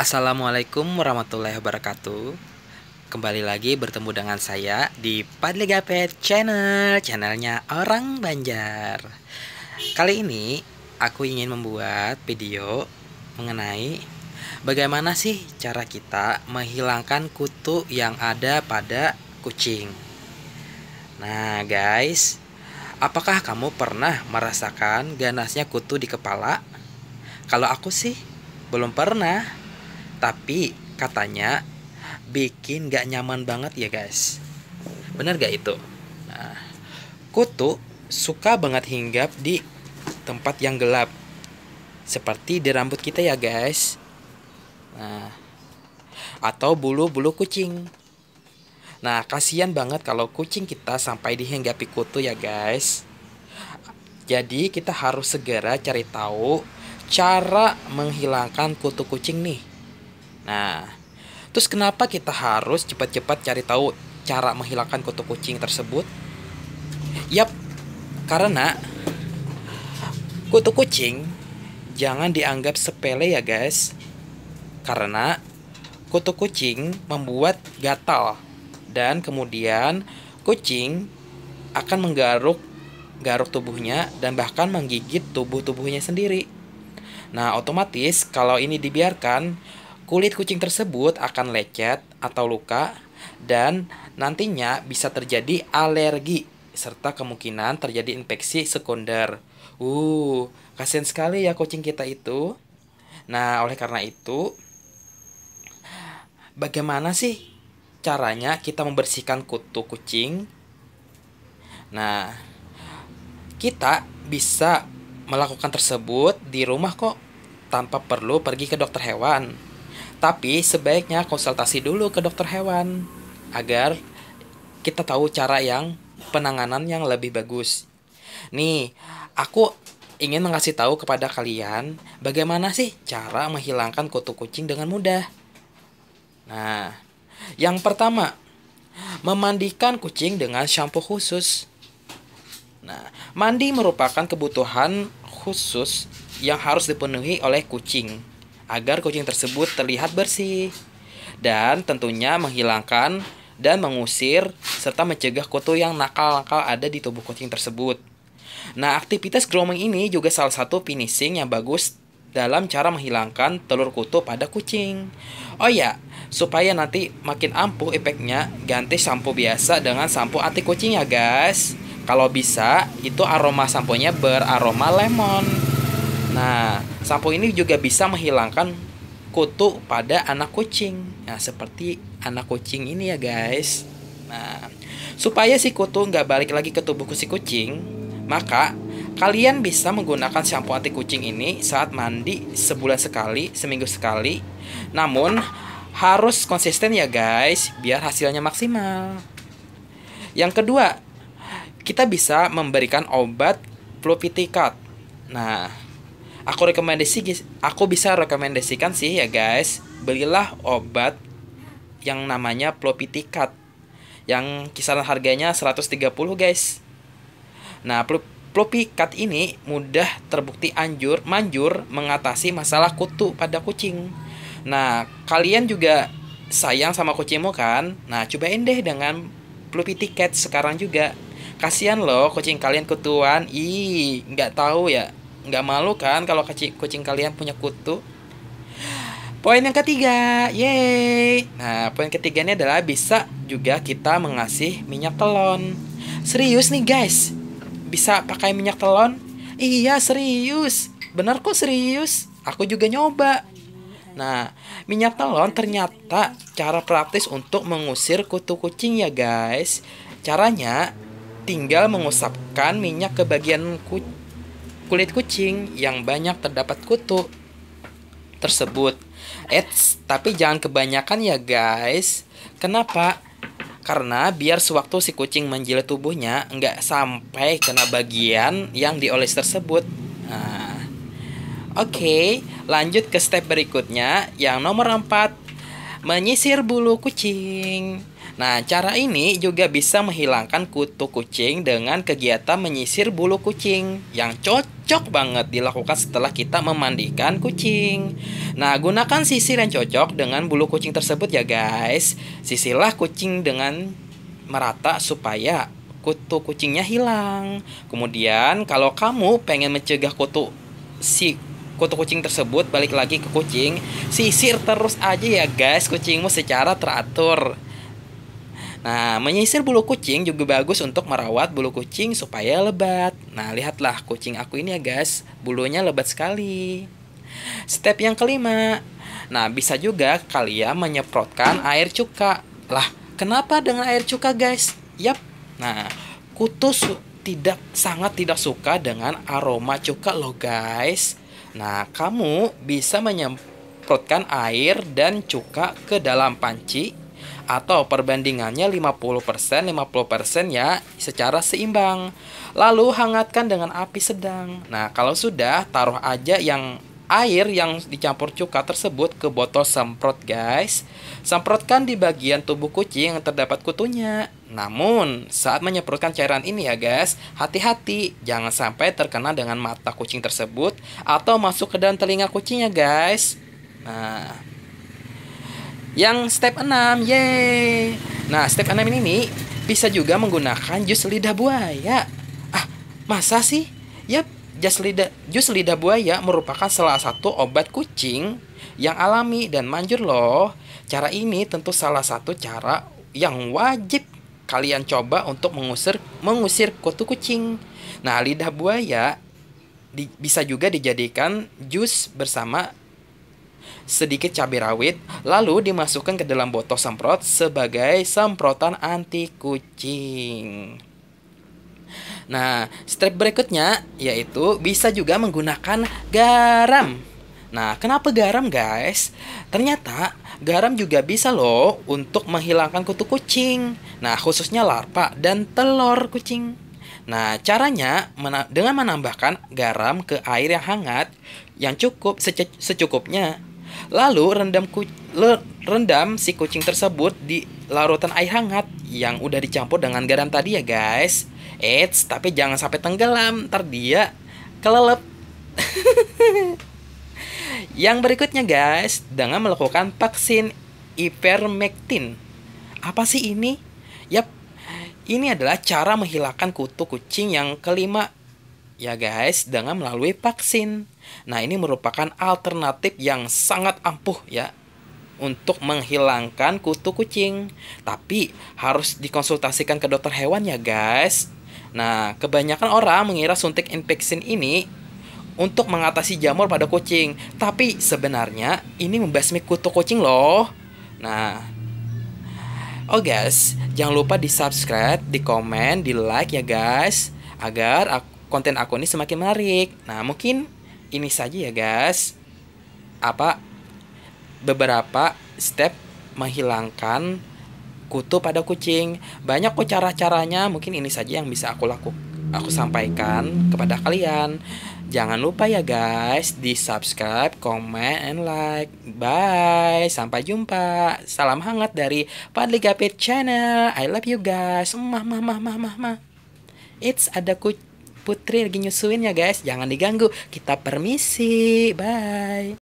Assalamualaikum warahmatullahi wabarakatuh Kembali lagi bertemu dengan saya di Padli Gapet Channel Channelnya Orang Banjar Kali ini aku ingin membuat video mengenai Bagaimana sih cara kita menghilangkan kutu yang ada pada kucing Nah guys Apakah kamu pernah merasakan ganasnya kutu di kepala? Kalau aku sih belum pernah tapi katanya bikin gak nyaman banget ya guys bener gak itu nah, kutu suka banget hinggap di tempat yang gelap seperti di rambut kita ya guys nah atau bulu-bulu kucing nah kasihan banget kalau kucing kita sampai dihinggapi kutu ya guys jadi kita harus segera cari tahu cara menghilangkan kutu kucing nih Nah, terus kenapa kita harus cepat-cepat cari tahu cara menghilangkan kutu kucing tersebut? Yap, karena kutu kucing jangan dianggap sepele ya guys. Karena kutu kucing membuat gatal dan kemudian kucing akan menggaruk garuk tubuhnya dan bahkan menggigit tubuh-tubuhnya sendiri. Nah, otomatis kalau ini dibiarkan, Kulit kucing tersebut akan lecet atau luka dan nantinya bisa terjadi alergi serta kemungkinan terjadi infeksi sekunder. Uh, kasihan sekali ya kucing kita itu. Nah, oleh karena itu bagaimana sih caranya kita membersihkan kutu kucing? Nah, kita bisa melakukan tersebut di rumah kok tanpa perlu pergi ke dokter hewan. Tapi sebaiknya konsultasi dulu ke dokter hewan agar kita tahu cara yang penanganan yang lebih bagus. Nih, aku ingin mengasih tahu kepada kalian bagaimana sih cara menghilangkan kutu kucing dengan mudah. Nah, yang pertama, memandikan kucing dengan shampoo khusus. Nah, mandi merupakan kebutuhan khusus yang harus dipenuhi oleh kucing agar kucing tersebut terlihat bersih dan tentunya menghilangkan dan mengusir serta mencegah kutu yang nakal-nakal ada di tubuh kucing tersebut. Nah, aktivitas grooming ini juga salah satu finishing yang bagus dalam cara menghilangkan telur kutu pada kucing. Oh ya, supaya nanti makin ampuh efeknya, ganti sampo biasa dengan sampo anti kucing ya guys. Kalau bisa, itu aroma samponya beraroma lemon. Nah, Sampo ini juga bisa menghilangkan kutu pada anak kucing. Nah, seperti anak kucing ini ya, guys. Nah, supaya si kutu nggak balik lagi ke tubuh si kucing, maka kalian bisa menggunakan sampo anti kucing ini saat mandi sebulan sekali, seminggu sekali. Namun, harus konsisten ya guys, biar hasilnya maksimal. Yang kedua, kita bisa memberikan obat flupitikat. Nah, aku rekomendasi aku bisa rekomendasikan sih ya guys belilah obat yang namanya Plopitikat yang kisaran harganya 130 guys nah Plopitikat ini mudah terbukti anjur manjur mengatasi masalah kutu pada kucing nah kalian juga sayang sama kucingmu kan nah cobain deh dengan Plopitikat sekarang juga kasihan loh kucing kalian kutuan ih nggak tahu ya nggak malu kan kalau kucing kucing kalian punya kutu poin yang ketiga yay nah poin ketiganya adalah bisa juga kita mengasih minyak telon serius nih guys bisa pakai minyak telon iya serius bener kok serius aku juga nyoba Nah, minyak telon ternyata cara praktis untuk mengusir kutu kucing ya guys. Caranya tinggal mengusapkan minyak ke bagian kucing kulit kucing yang banyak terdapat kutu tersebut. Eits, tapi jangan kebanyakan ya guys. Kenapa? Karena biar sewaktu si kucing menjilat tubuhnya nggak sampai kena bagian yang dioles tersebut. Nah. Oke, lanjut ke step berikutnya yang nomor 4. Menyisir bulu kucing. Nah, cara ini juga bisa menghilangkan kutu kucing dengan kegiatan menyisir bulu kucing yang cocok banget dilakukan setelah kita memandikan kucing. Nah, gunakan sisir yang cocok dengan bulu kucing tersebut ya guys. sisilah kucing dengan merata supaya kutu kucingnya hilang. Kemudian kalau kamu pengen mencegah kutu si kutu kucing tersebut balik lagi ke kucing, sisir terus aja ya guys kucingmu secara teratur. Nah, menyisir bulu kucing juga bagus untuk merawat bulu kucing supaya lebat. Nah, lihatlah kucing aku ini ya guys, bulunya lebat sekali. Step yang kelima. Nah, bisa juga kalian menyemprotkan air cuka. Lah, kenapa dengan air cuka guys? Yap. Nah, kutus tidak sangat tidak suka dengan aroma cuka loh guys. Nah, kamu bisa menyemprotkan air dan cuka ke dalam panci atau perbandingannya 50% 50% ya secara seimbang. Lalu hangatkan dengan api sedang. Nah, kalau sudah taruh aja yang air yang dicampur cuka tersebut ke botol semprot, guys. Semprotkan di bagian tubuh kucing yang terdapat kutunya. Namun, saat menyemprotkan cairan ini ya guys, hati-hati jangan sampai terkena dengan mata kucing tersebut atau masuk ke dalam telinga kucingnya guys. Nah, yang step 6, yeay. Nah, step 6 ini nih, bisa juga menggunakan jus lidah buaya. Ah, masa sih? Yap, jus lidah, jus lidah buaya merupakan salah satu obat kucing yang alami dan manjur loh. Cara ini tentu salah satu cara yang wajib kalian coba untuk mengusir mengusir kutu kucing. Nah, lidah buaya di, bisa juga dijadikan jus bersama sedikit cabai rawit, lalu dimasukkan ke dalam botol semprot sebagai semprotan anti kucing. Nah, step berikutnya yaitu bisa juga menggunakan garam. Nah, kenapa garam, guys? Ternyata garam juga bisa loh untuk menghilangkan kutu kucing. Nah, khususnya larpa dan telur kucing. Nah, caranya dengan menambahkan garam ke air yang hangat yang cukup secukupnya Lalu rendam ku rendam si kucing tersebut di larutan air hangat yang udah dicampur dengan garam tadi ya guys. Eits, tapi jangan sampai tenggelam, ntar dia kelelep. yang berikutnya guys, dengan melakukan vaksin ivermectin. Apa sih ini? Yap, ini adalah cara menghilangkan kutu kucing yang kelima ya guys dengan melalui vaksin. Nah, ini merupakan alternatif yang sangat ampuh ya untuk menghilangkan kutu kucing. Tapi harus dikonsultasikan ke dokter hewan ya guys. Nah, kebanyakan orang mengira suntik infeksi ini untuk mengatasi jamur pada kucing. Tapi sebenarnya ini membasmi kutu kucing loh. Nah, oh guys, jangan lupa di subscribe, di komen, di like ya guys. Agar aku konten aku ini semakin menarik. Nah, mungkin ini saja ya, guys. Apa beberapa step menghilangkan kutu pada kucing. Banyak kok cara-caranya, mungkin ini saja yang bisa aku lakukan aku sampaikan kepada kalian. Jangan lupa ya guys, di subscribe, comment, and like. Bye, sampai jumpa. Salam hangat dari Padli Gapit Channel. I love you guys. Mah, mah, mah, mah, mah, mah. It's ada kucing. Putri lagi nyusuin ya guys. Jangan diganggu. Kita permisi. Bye.